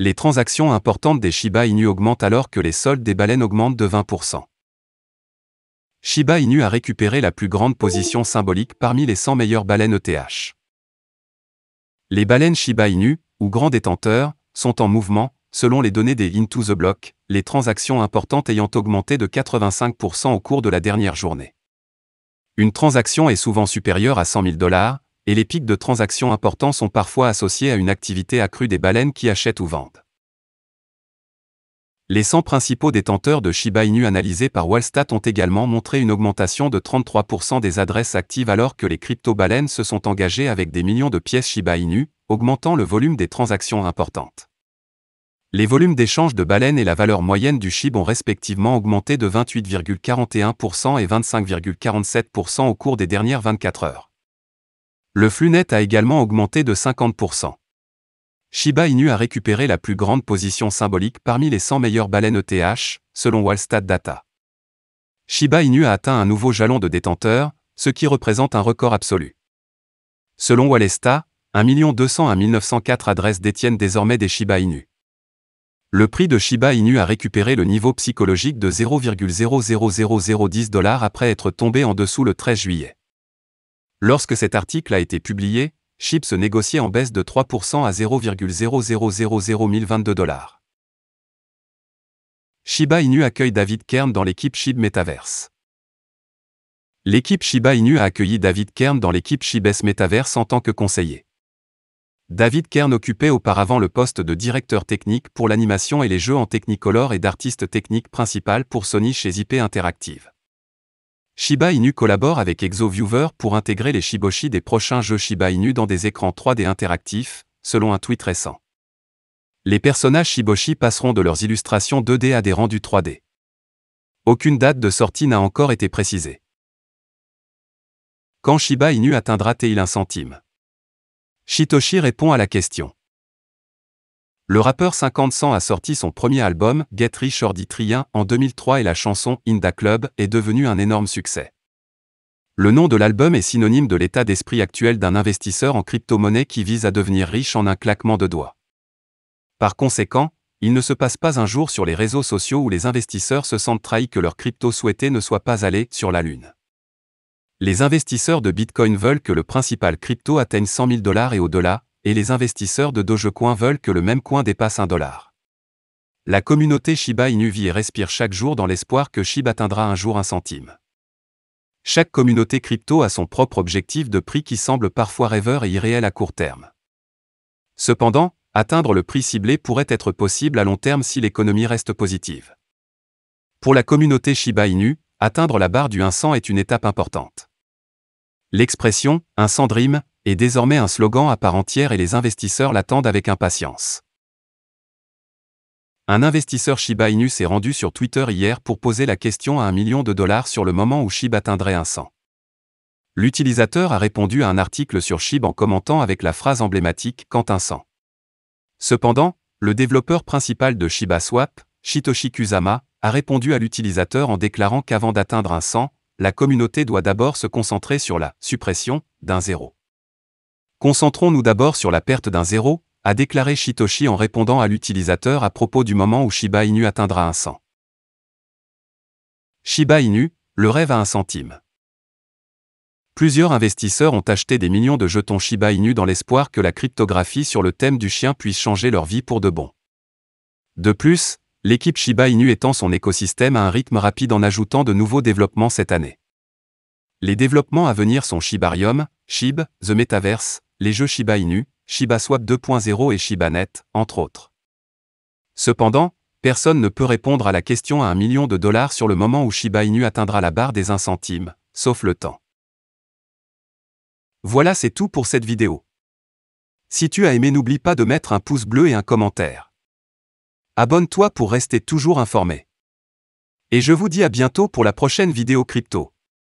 Les transactions importantes des Shiba Inu augmentent alors que les soldes des baleines augmentent de 20%. Shiba Inu a récupéré la plus grande position symbolique parmi les 100 meilleures baleines ETH. Les baleines Shiba Inu, ou grands détenteurs, sont en mouvement, selon les données des Into the Block, les transactions importantes ayant augmenté de 85% au cours de la dernière journée. Une transaction est souvent supérieure à 100 000 dollars, et les pics de transactions importants sont parfois associés à une activité accrue des baleines qui achètent ou vendent. Les 100 principaux détenteurs de Shiba Inu analysés par Wallstat ont également montré une augmentation de 33% des adresses actives alors que les crypto-baleines se sont engagées avec des millions de pièces Shiba Inu, augmentant le volume des transactions importantes. Les volumes d'échange de baleines et la valeur moyenne du SHIB ont respectivement augmenté de 28,41% et 25,47% au cours des dernières 24 heures. Le flux net a également augmenté de 50%. Shiba Inu a récupéré la plus grande position symbolique parmi les 100 meilleures baleines ETH, selon Wallstat Data. Shiba Inu a atteint un nouveau jalon de détenteur, ce qui représente un record absolu. Selon Wallesta, 1 200 à 1904 adresses détiennent désormais des Shiba Inu. Le prix de Shiba Inu a récupéré le niveau psychologique de 0,000010 dollars après être tombé en dessous le 13 juillet. Lorsque cet article a été publié, se négociait en baisse de 3% à 0,000022 dollars. Shiba Inu accueille David Kern dans l'équipe SHIB Metaverse. L'équipe Shiba Inu a accueilli David Kern dans l'équipe Shibes Metaverse en tant que conseiller. David Kern occupait auparavant le poste de directeur technique pour l'animation et les jeux en Technicolor et d'artiste technique principal pour Sony chez IP Interactive. Shiba Inu collabore avec ExoViewer pour intégrer les Shiboshi des prochains jeux Shiba Inu dans des écrans 3D interactifs, selon un tweet récent. Les personnages Shiboshi passeront de leurs illustrations 2D à des rendus 3D. Aucune date de sortie n'a encore été précisée. Quand Shiba Inu atteindra t il un centime Shitoshi répond à la question. Le rappeur 50 Cent a sorti son premier album, Get Rich or Die Trien » en 2003 et la chanson Inda Club est devenue un énorme succès. Le nom de l'album est synonyme de l'état d'esprit actuel d'un investisseur en crypto-monnaie qui vise à devenir riche en un claquement de doigts. Par conséquent, il ne se passe pas un jour sur les réseaux sociaux où les investisseurs se sentent trahis que leur crypto souhaitée ne soit pas allé sur la Lune. Les investisseurs de Bitcoin veulent que le principal crypto atteigne 100 000 dollars et au-delà, et les investisseurs de Dogecoin veulent que le même coin dépasse un dollar. La communauté Shiba Inu vit et respire chaque jour dans l'espoir que Shiba atteindra un jour un centime. Chaque communauté crypto a son propre objectif de prix qui semble parfois rêveur et irréel à court terme. Cependant, atteindre le prix ciblé pourrait être possible à long terme si l'économie reste positive. Pour la communauté Shiba Inu, atteindre la barre du cent est une étape importante. L'expression 100 dream est désormais un slogan à part entière et les investisseurs l'attendent avec impatience. Un investisseur Shiba Inu s'est rendu sur Twitter hier pour poser la question à un million de dollars sur le moment où Shiba atteindrait un 100. L'utilisateur a répondu à un article sur SHIB en commentant avec la phrase emblématique Quand un 100. Cependant, le développeur principal de Shiba Swap, Shitoshi Kusama, a répondu à l'utilisateur en déclarant qu'avant d'atteindre un 100, la communauté doit d'abord se concentrer sur la suppression d'un zéro. Concentrons-nous d'abord sur la perte d'un zéro, a déclaré Shitoshi en répondant à l'utilisateur à propos du moment où Shiba Inu atteindra un 100. Shiba Inu, le rêve à un centime. Plusieurs investisseurs ont acheté des millions de jetons Shiba Inu dans l'espoir que la cryptographie sur le thème du chien puisse changer leur vie pour de bon. De plus, l'équipe Shiba Inu étend son écosystème à un rythme rapide en ajoutant de nouveaux développements cette année. Les développements à venir sont Shibarium, Shib, The Metaverse, les jeux Shiba Inu, Shiba 2.0 et ShibaNet, entre autres. Cependant, personne ne peut répondre à la question à un million de dollars sur le moment où Shiba Inu atteindra la barre des 1 centime, sauf le temps. Voilà c'est tout pour cette vidéo. Si tu as aimé n'oublie pas de mettre un pouce bleu et un commentaire. Abonne-toi pour rester toujours informé. Et je vous dis à bientôt pour la prochaine vidéo crypto.